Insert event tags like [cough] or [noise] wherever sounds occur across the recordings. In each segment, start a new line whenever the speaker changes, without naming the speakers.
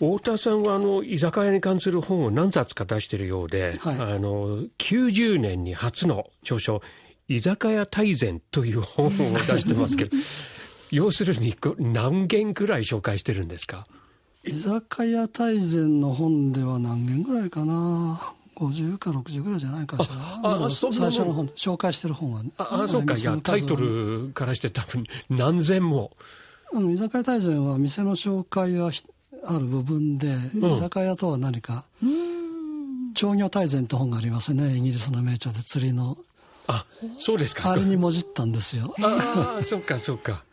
太田さんはあの居酒屋に関する本を何冊か出しているようで、はい、あの90年に初の著書「居酒屋大全」という本を出してますけど [laughs] 要するに何件くらい紹介してるんですか
居酒屋大全の本では何件ぐらいかな50か60ぐらいじゃないかしらああそ最初の本紹介してる本はねああそうかいやタイトルからして多分何千も、うん、居酒屋大全は店の紹介はある部分で、居酒屋とは何か、うん、長魚大全って本がありますねイギリスの名著で釣りのあそうですかあれにもじったんですよあ
あそっかそっか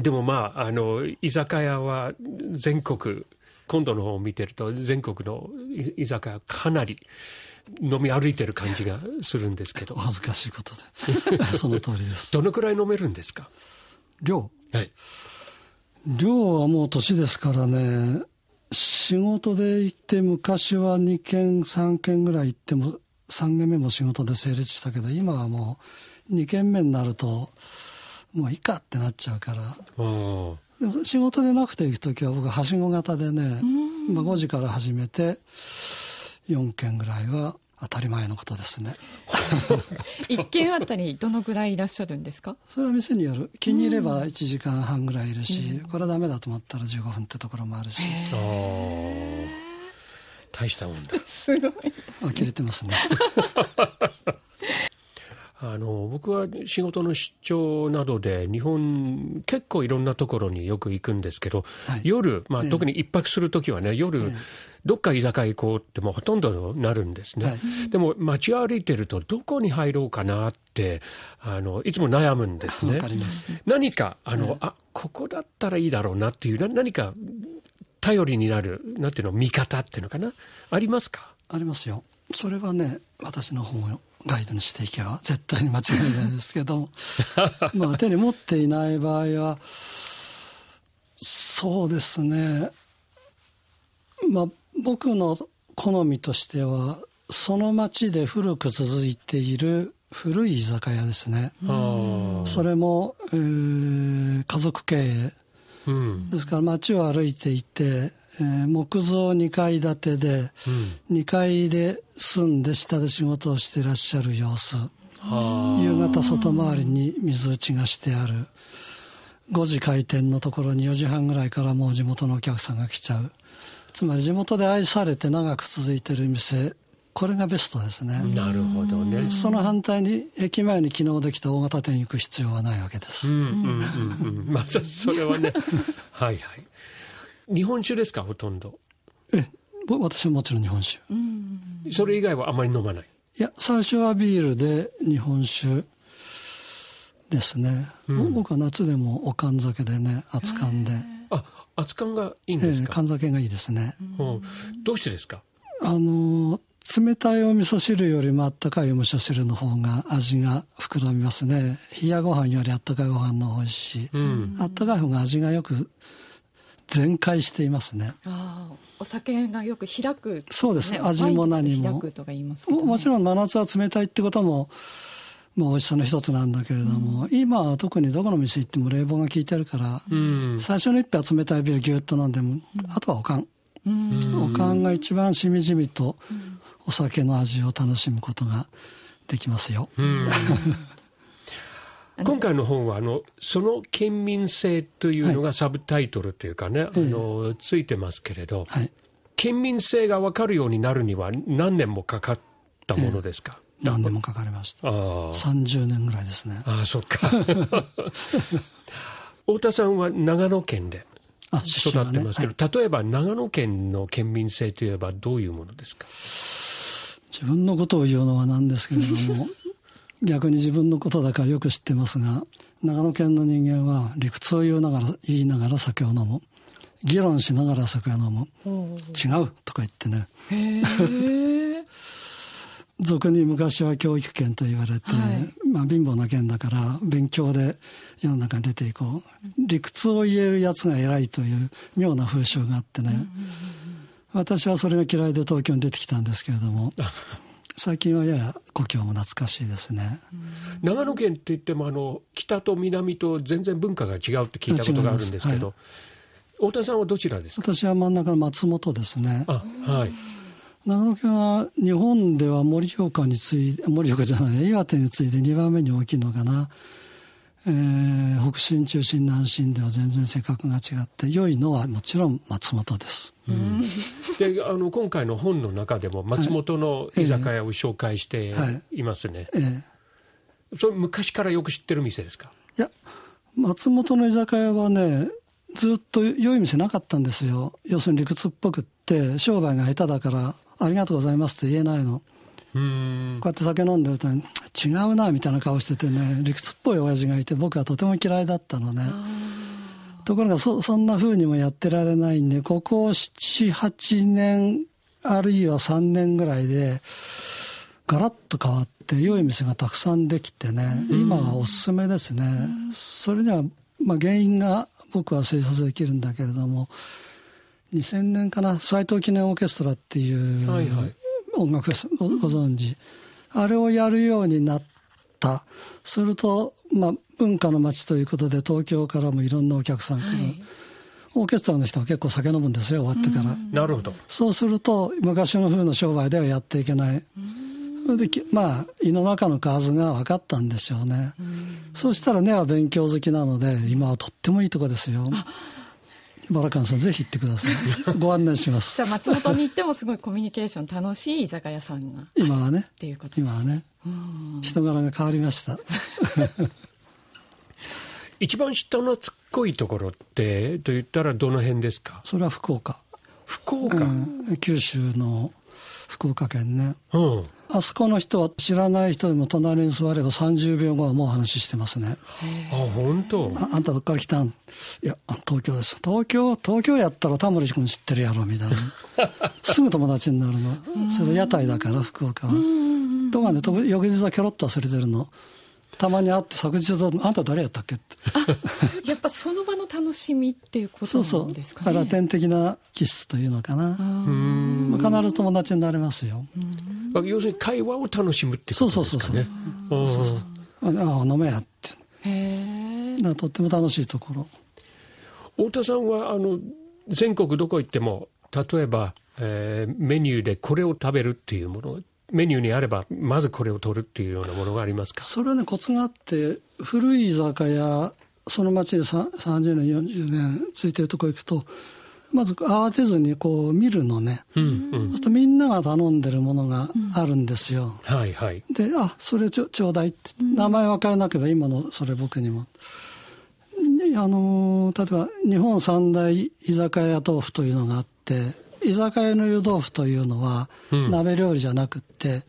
でもまああの居酒屋は全国今度の方を見てると全国の居酒屋かなり飲み歩いてる感じがするんですけど
恥ずかしいことで [laughs] その通りですどのくらい飲めるんですか量はい寮はもう年ですからね仕事で行って昔は2軒3軒ぐらい行っても3軒目も仕事で成立したけど今はもう2軒目になるともういいかってなっちゃうから
でも
仕事でなくて行く時は僕はしご型でね、まあ、5時から始めて4軒ぐらいは当たり前のことですね
一軒あたりどのぐらいいらっしゃるんですか [laughs] それは店
による気に入れば1時間半ぐらいいるし、うん、これはダメだと思ったら15分ってところもあるし
大したもんだすごいあ切れてますね [laughs] あの僕は仕事の出張などで日本結構いろんなところによく行くんですけど、はい、夜、まあ、特に一泊する時はね夜、えーどっか居酒屋行こうってもうほとんどなるんですね、はい、でも街歩いてるとどこに入ろうかなってあのいつも悩むんですねります何かあの、あここだったらいいだろうなっていう何か頼
りになるなんていうの見方っていうのかなありますかありますよそれはね私の方をガイドにしていけば絶対に間違いないですけど [laughs] まあ手に持っていない場合はそうですねまあ僕の好みとしてはその町で古く続いている古い居酒屋ですねそれも、えー、家族経営、うん、ですから街を歩いていて、えー、木造2階建てで、うん、2階で住んで下で仕事をしていらっしゃる様子
夕方
外回りに水打ちがしてある5時開店のところに4時半ぐらいからもう地元のお客さんが来ちゃうつまり地元で愛されて長く続いてる店これがベストですねなるほどねその反対に駅前に機能できた大型店行く必要はないわけで
すまあそれはね [laughs] はいは
い日本酒で
すかほとんど
え私はもちろん日本酒
それ以外はあまり飲まない
いや最初はビールで日本酒ですね、うん、僕は夏でもおかん酒でね熱燗であ熱感がいいんですか、えー、がいいですね、
うん、どうしてですか
あの冷たいお味噌汁よりもあったかいお味噌汁の方が味が膨らみますね冷やご飯よりあったかいご飯の方がしいし、うん、あったかい方が味がよく全開していますね
ああ、お酒がよく開く、ね、そうです味も何も、ね、
もちろん真夏は冷たいってこともまあ、美味しさの一つなんだけれども、うん、今は特にどこの店行っても冷房が効いてるから、うん、最初の一杯冷たいビールぎゅっと飲んでも、あとはおかん、うん、おかんが一番しみじみとお酒の味を楽しむことができますよ。[laughs]
今回の本はあのその県民性というのがサブタイトルというかね、はい、あのついてますけれど、はい、県民性が分かるようになるには何年もかかったものですか、え何年もかかりました。三
十年ぐらいですね。ああ、そっか。
[laughs] 太田さんは長野県で育ってますけど、ねはい、例えば長野県の県民性といえばどういうものですか
自分のことを言うのはなんですけれども [laughs] 逆に自分のことだからよく知ってますが長野県の人間は理屈を言うながら言いながら酒を飲む議論しながら酒を飲む違うとか言ってね俗に昔は教育圏と言われて、はい、まあ、貧乏な県だから勉強で世の中に出ていこう理屈を言えるやつが偉いという妙な風習があってね、うん、私はそれが嫌いで東京に出てきたんですけれども [laughs] 最近はやや故郷も懐かしいですね
長野県といってもあの北と南と全然文化が違うって聞いたことがあるんですけど、はい、太田さんはどちらで
すか私は真ん中の松本ですねあ、はい長野県は日本では盛岡に次いで、盛岡じゃない、岩手に次いで2番目に大きいのかな。えー、北進中心南進では全然性格が違って良いのはもちろん松本です、
うん、であの今回の本の中でも松本の居酒屋を紹介していますね、はい、えはいえそれ昔からよく知ってる店ですか
いや松本の居酒屋はねずっと良い店なかったんですよ要するに理屈っぽくって商売が下手だからありがとうございますって言えないの。こうやって酒飲んでると、ね、違うなみたいな顔しててね理屈っぽい親父がいて僕はとても嫌いだったのねところがそそんなふうにもやってられないんでここ78年あるいは3年ぐらいでガラッと変わって良い店がたくさんできてね今はおすすめですねそれには、まあ、原因が僕は推察できるんだけれども2000年かな斎藤記念オーケストラっていう音楽をご存知あれをやるようになったすると、まあ、文化の街ということで東京からもいろんなお客さん来る、はい、オーケストラの人は結構酒飲むんですよ終わってから、なるほどそうすると昔の風の商売ではやっていけない、でまあ胃の中の数が分かったんでしょうね、うそうしたら根は勉強好きなので今はとってもいいとこですよバラカンさんぜひ行ってください [laughs] ご案内しますじゃあ松本に
行ってもすごいコミュニケーション楽しい居酒屋さんが今はねっていうこ
と今はね人柄が変わりました
[laughs] 一番人懐っこいところってと言ったらどの辺ですかそれは福岡
福岡、うん、九州の福岡県ね、うん、あそこの人は知らない人でも隣に座れば30秒後はもう話してますねあ本当ああんたどっから来たんいや東京です東京東京やったらタモリ君知ってるやろみたいな [laughs] すぐ友達になるのそれ屋台だから福岡はとかね翌日はキョロッと忘れてるのたまに会って昨日あんた誰やったっけって
やっぱその場の楽しみっていうことなんですかねそうそうラ
テン的な気質というのかなうん必ず友達になれますよ、
うん、要するに会話を
楽しむってことですかねそうそうそうそうああ飲めやってへえとっても楽しいところ
太田さんはあの全国どこ行っても例えば、えー、メニューでこれを食べるっていうものメニューにあればまずこれを取るっていうようなものがありますかそ
れはねコツがあって古い居酒屋その町で30年40年ついてるとこ行くとまず慌てずにこう見るのね、
うんうん、そうすると
みんなが頼んでるものがあるんですよ、うん、はいはいで「あそれちょちょうだい」って名前分からなければ今のそれ僕にも。あの例えば日本三大居酒屋豆腐というのがあって居酒屋の湯豆腐というのは鍋料理じゃなくって、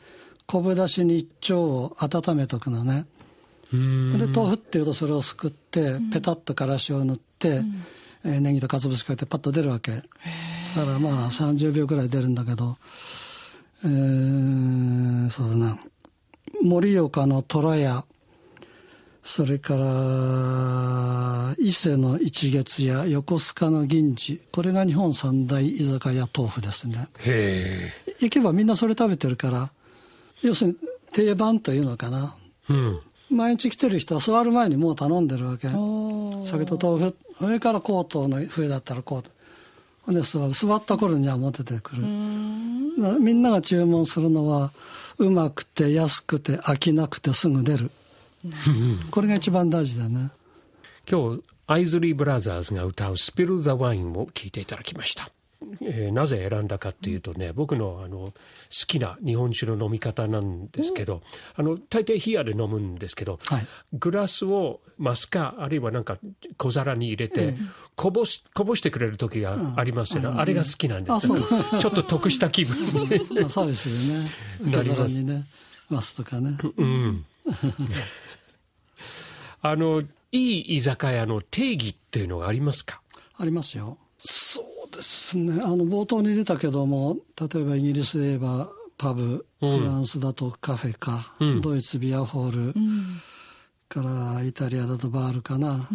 昆布だしに一丁を温めとくのねで豆腐っていうとそれをすくってペタッとからしを塗って、うんえー、ネギとぶしかけてパッと出るわけだからまあ30秒ぐらい出るんだけど、えー、そうだな盛岡の虎屋それから伊勢の一月や横須賀の銀次これが日本三大居酒屋豆腐ですね
へ
え行けばみんなそれ食べてるから要するに定番というのかな、うん、毎日来てる人は座る前にもう頼んでるわけ酒と豆腐上からコートの冬だったらコートで座る座った頃にはもう出てくるみんなが注文するのはうまくて安くて飽きなくてすぐ出るこれが一番大事だね
今日アイズリー・ブラザーズが歌う「スピル・ザ・ワイン」を聴いていただきました。えー、なぜ選んだかっていうとね、僕のあの好きな日本酒の飲み方なんですけど、あの大抵冷やで飲むんですけど、はい、グラスをマスカあるいはなんか小皿に入れて、こぼしこぼしてくれる時がありますよね、うん、あねあれが好きなんですけどちょっと得した気分に [laughs]
そうですよね [laughs] 小皿にねマスとかね。うん
あのいい居酒屋の定義っていうのがありますかありますよ。
ですねあの冒頭に出たけども例えばイギリスで言えばパブ、フランスだとカフェか、うん、ドイツビアホール、うん、からイタリアだとバールかな、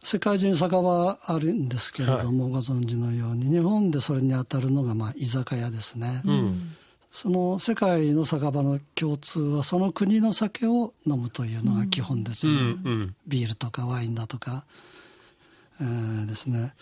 世界中に酒場あるんですけれども、はい、ご存知のように日本でそれに当たるのがまあ居酒屋ですね、その世界の酒場の共通はその国の酒を飲むというのが基本ですよね、ビールとかワインだとか、えー、ですね。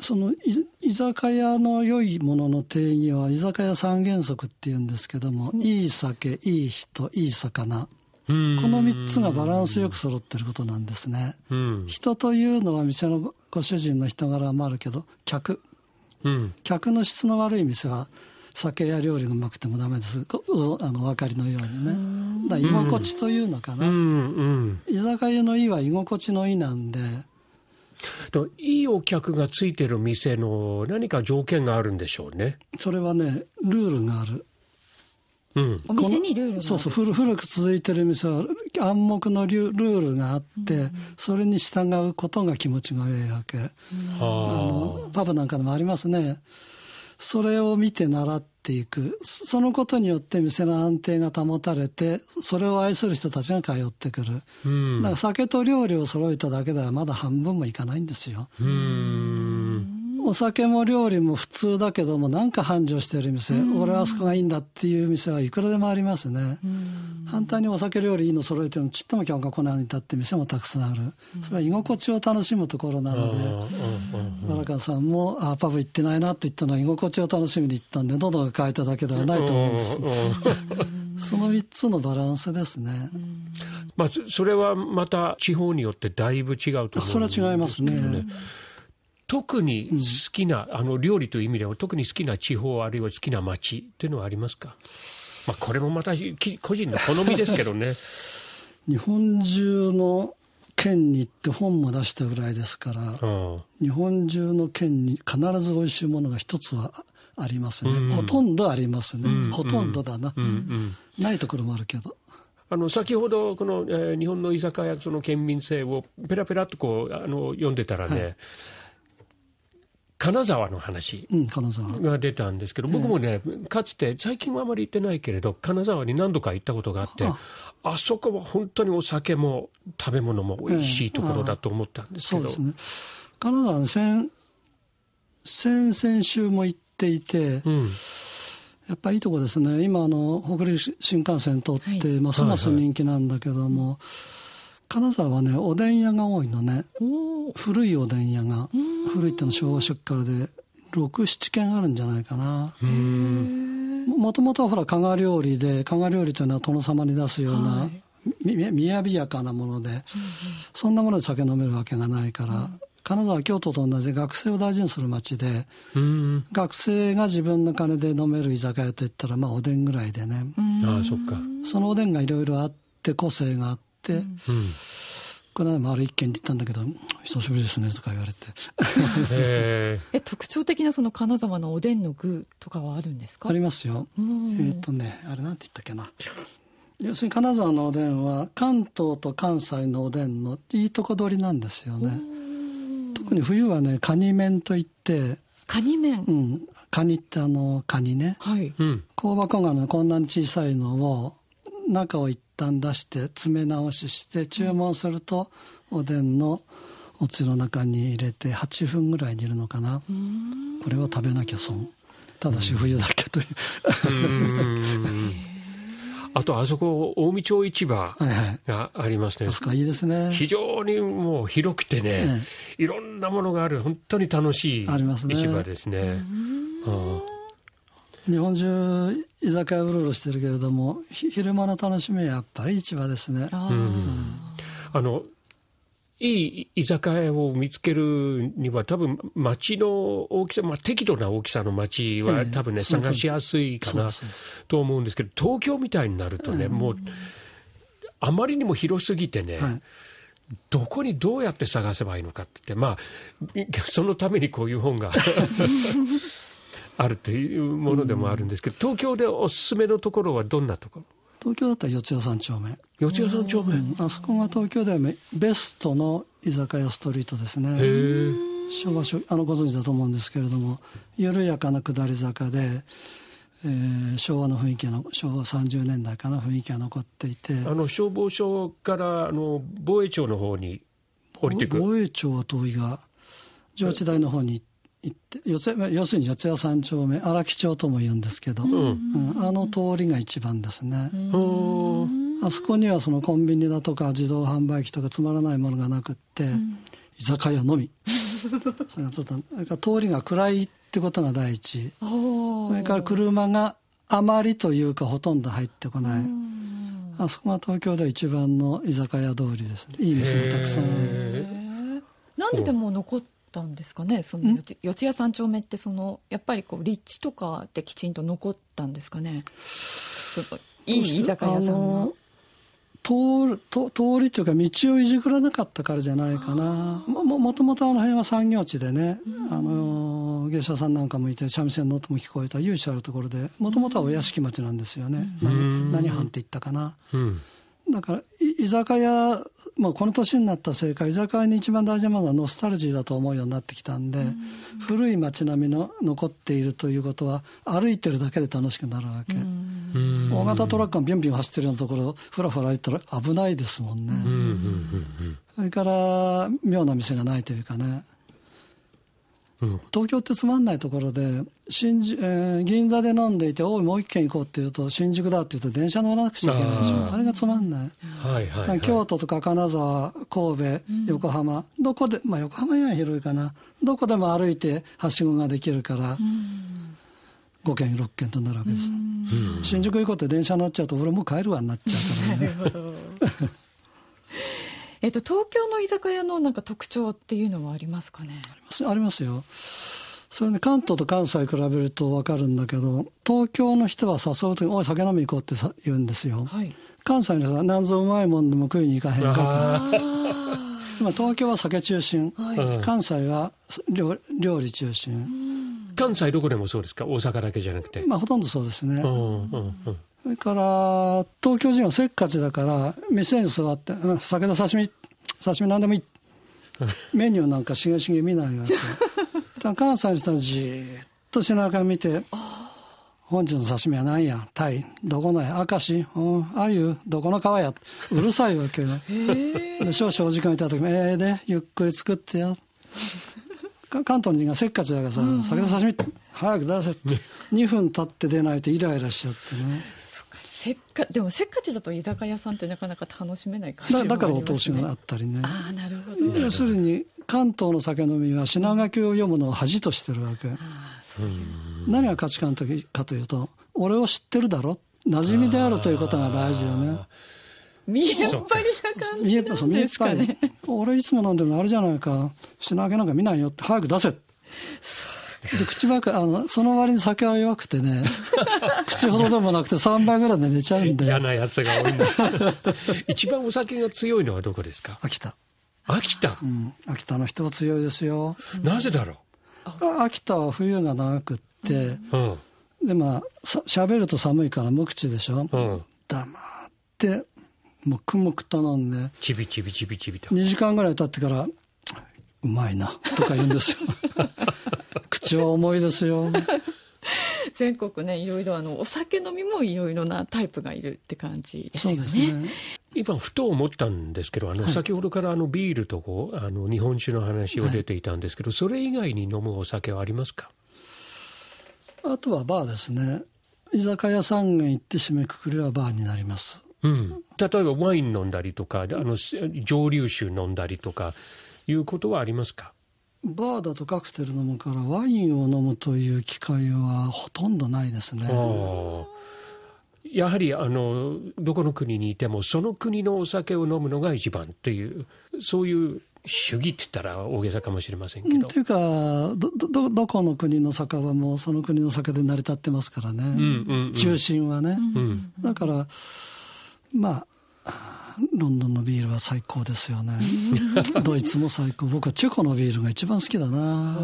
その居酒屋の良いものの定義は居酒屋三原則っていうんですけども、うん、いい酒いい人いい魚この3つがバランスよく揃ってることなんですね、うん、人というのは店のご主人の人柄もあるけど客、うん、客の質の悪い店は酒や料理がうまくてもダメですあのお分かりのようにねだ居心地というのかな、うん、居酒屋の「い」は居心地の「い」なんで
といいお客がついてる店の何か条件があるんでしょうね。
それはねルールがある。うん、お店にルールがあるそうそう古く続いてる店は暗黙のルールがあって、うん、それに従うことが気持ちがええわけ、うん、あのパブなんかでもありますねそれを見て習っていく。そのことによって店の安定が保たれて、それを愛する人たちが通ってくる。うん、だから酒と料理を揃えただけではまだ半分もいかないんですよ。お酒も料理も普通だけどもなんか繁盛してる店、俺はあそこがいいんだっていう店はいくらでもありますね。反対にお酒料理いいの揃えてもちっとも客が来ないんだって店もたくさんあるそれは居心地を楽しむところなので田川さんもあパブ行ってないなって言ったのは居心地を楽しみに行ったんで喉が渇いただけではないと思うんですその3つのバランスですね。
まあ、それはまた地方によってだいぶ違うと思うそれは違いますね。特に好きな、うん、あの料理という意味では特に好きな地方あるいは好きな町っていうのはありますかまあ、これもまた個人の好みですけどね
[laughs] 日本中の県に行って本も出したぐらいですから、うん、日本中の県に必ず美味しいものが一つはありますね、うん、ほとんどありますね、うん、ほとんどだな、ないところもあるけど。
あの先ほどこの、えー、日本の居酒屋その県民性をペラペラとこうあの読んでたらね、はい金沢の話が出たんですけど、僕もね、かつて、最近はあまり行ってないけれど、金沢に何度か行ったことがあって、あそこは本当にお酒も食べ物も美味しいところだと思ったんですけど。えー、そ
うですね、金沢先、先々週も行っていて、うん、やっぱりいいとこですね、今あの、北陸新幹線通って、ますます人気なんだけども。はいはい金沢はねおでん屋が多いのね古いおでん屋が古いってのは昭和初期からで67軒あるんじゃないかなもともとはほら加賀料理で加賀料理というのは殿様に出すような、はいみみやびやかなもので、うんそんなもので酒飲めるわけがないから、うん、金沢京都と同じ学生を大事にする町で、学生が自分の金で飲める居酒屋といったらまあおでんぐらいでね、あそっかそのおでんがいろいろあって個性があって。、うん、この間丸一軒に行ったんだけど久しぶりですねとか言われて [laughs]
え特徴的なその金沢のおでんの具とかはあるんですかあります
よ、えー、っとねあれなんて言ったっけな要するに金沢のおでんは関東と関西のおでんのいいとこ取りなんですよね特に冬はねカニ麺といってカニ麺うんカニってあのカニね、はい、香箱がのこんなに小さいのを中を一旦出して詰め直しして注文するとおでんのおつの中に入れて8分ぐらい煮るのかなこれは食べなきゃ損ただし冬だけという
あとあそこ近江町市場がありまして、ね、はいはい、いですね非常にもう広くてね、ねいろんなものがある本当に楽しい市場ですね。ありますね。
日本中居酒屋うろうろしてるけれども昼間の楽しみはやっぱり市場ですね。あうん、あの
いい居酒屋を見つけるには多分町の大きさ、まあ、適度な大きさの町は多分ね、ええ、探しやすいかなと思うんですけど東京みたいになるとね、もうあまりにも広すぎてね、はいどこにどうやって探せばいいのかってまあ、そのためにこういう本が [laughs] あるというものでもあるんですけど、東京でおすすめのところはどんなと
ころ東京だったら四谷三丁目四谷三丁目、うん、あそこが東京ではベストの居酒屋ストリートですね昭和あのご存知だと思うんですけれども緩やかな下り坂で、えー、昭和の雰囲気の昭和30年代かな雰囲気が残っていてあ
の消防署からあの防衛庁の方に
降りていく防衛庁は遠いが上智大の方に行って行って四谷要するに四谷三丁目荒木町とも言うんですけど、うん、あの通りが一番ですね。あそこにはそのコンビニだとか自動販売機とかつまらないものがなくって、居酒屋のみ [laughs] それがちょっと通りが暗いってことが第一
それから
車があまりというかほとんど入ってこないあそこが東京では一番の居酒屋通りですねいい店がたくさん
なんででも残ってたんですかねその四谷三丁目ってそのやっぱりこう立地とかってきちんと残ったんですかねいい居酒屋さんの
通る通りというか道をいじくらなかったからじゃないかなももともとあの辺は産業地でね、うん、あの芸者さんなんかもいて三味線の音も聞こえた由緒あるところでもともとはお屋敷町なんですよね、うん、何何藩って言ったかな。うだから居酒屋、まあ、この年になったせいか居酒屋に一番大事なものはノスタルジーだと思うようになってきたんで、ん古い街並みの残っているということは歩いてるだけで楽しくなるわけ、大型トラックがビュンビュン走ってるようなところをふらふら行ったら危ないですも
んね、
それから妙な店がないというかねうん、東京ってつまんないところで新、えー、銀座で飲んでいておいもう一軒行こうっていうと新宿だっていうと電車乗らなくちゃいけないでしょあれがつまんない、はいはいはい、京都とか金沢神戸横浜、うん、どこで、まあ、横浜には広いかなどこでも歩いてはしごができるから、うん、5軒6軒となるわけです、新宿行こうって電車乗っちゃうと俺もう帰るわになっちゃうからね。えっと、東
京の居酒屋のなんか特徴っていうのはありますかねありますありますよ。それね、関
東と関西比べると分かるんだけど東京の人は誘う時おい酒飲み行こう」って言うんですよ。はい、関西の人は「なんぞうまいもんでも食いに行かへんか」と。つまり東京は酒中心、はい、関西は料料理中心、
関西どこでもそうですか大阪だけじゃなくてまあ
ほとんどそうですね、うんう
んうん
それから、東京人はせっかちだから、店に座って、うん、酒の刺身、刺身何でもいい。[laughs] メニューなんかしげしげ見ないわけ。関西の人はじーっと背中見て、本日の刺身は何やタイ、どこのや明石、うん、あゆ、どこの川やうるさいわけよ。少々お時間いた時ええー、ね、ゆっくり作ってや。関東人がせっかちだからさ、酒の刺身早く出せって2 [laughs] 分経って出ないとイライラしちゃってね
せっかでもせっかちだと居酒屋さんってなかなか楽しめない感じね、だからお通し
があったりねあなるほど要するに関東の酒飲みは品書きを読むのを恥としてるわけ、あそう何が価値観的かというと俺を知ってるだろ馴染みであるということが大事だね見えっ
ぱりな感じなんですかね俺
いつも飲んでるのあれじゃないか品書きなんか見ないよって早く出せそうで口ばかあのその割に酒は弱くてね [laughs] 口ほどでもなくて3杯ぐらいで寝ちゃう
んで嫌なやつが多いん [laughs] 一番お酒が強いのはどこですか秋田
秋田、うん、秋田の人は強いですよ、なぜだろう秋田は冬が長くって、うん、でまあしゃべると寒いから無口でしょ、うん、黙ってもうくもくと飲んでチびチびチびチびと2時間ぐらい経ってから「うまいな」とか言うんですよ [laughs] 口は重いですよ
[laughs] 全国ねいろいろあのお酒飲みもいろいろなタイプがいるって感じですよね。ね
今ふと思ったんですけどあの、先ほどからあのビールとこうあの日本酒の話を出ていたんですけど、はい、それ以外に飲むお酒はありますか
あとはバーですね居酒屋さんへ行って締めくくりはバーになります、
うん、例えばワイン飲んだりとかあの蒸留酒飲んだりとかいうことはありますか
バーだとカクテル飲むからワインを飲むという機会はほとんどないですね。
やはりあのどこの国にいてもその国のお酒を飲むのが一番っていうそういう主義って言ったら大げさかもしれませんけ
ど。というかどどどこの国の酒場もその国の酒で成り立ってますからね、うんうんうん、中心はね、うん、だからまあロンドンのビールは最高ですよね [laughs] ドイツも最高僕はチェコのビールが一番好きだな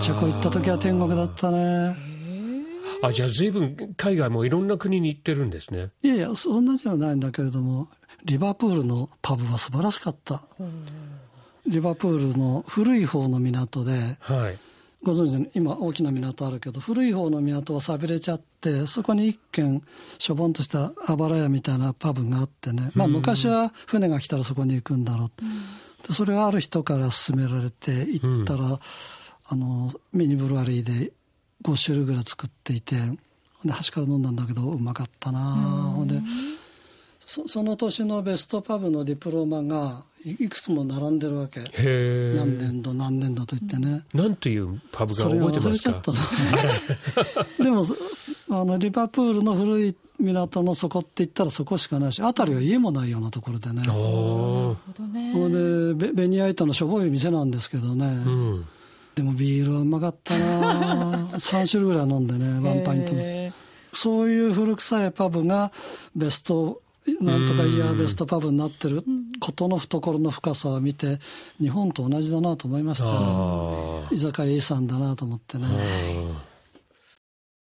チェコ行った時は天国だったね
あじゃあ随分海外もいろんな国に行ってるんですね
いやいやそんなじゃないんだけれどもリバプールのパブは素晴らしかった、リバプールの古い方の港で、はい、ご存知の今大きな港あるけど古い方の港はさびれちゃってそこに一軒しょぼんとしたあばら屋みたいなパブがあってね、まあ、昔は船が来たらそこに行くんだろう、でそれはある人から勧められて行ったら、あのミニブルワリーで5種類ぐらい作っていて端から飲んだんだけどうまかったな、ほんで。そその年のベストパブのディプロマがいくつも並んでるわけ何年度何年度といってね何というパブが覚えてますかそれ [laughs] でもあのリバプールの古い港の底って言ったらそこしかないし辺りは家もないようなところでねほんでベニヤ板のしょぼい店なんですけどね、うん、でもビールはうまかったな3 [laughs] 種類ぐらい飲んでねワンパイントそういう古臭いパブがベストなんとかイヤーベストパブになってることの懐の深さを見て日本と同じだなと思いました、ね、居酒屋遺産だなと思ってね。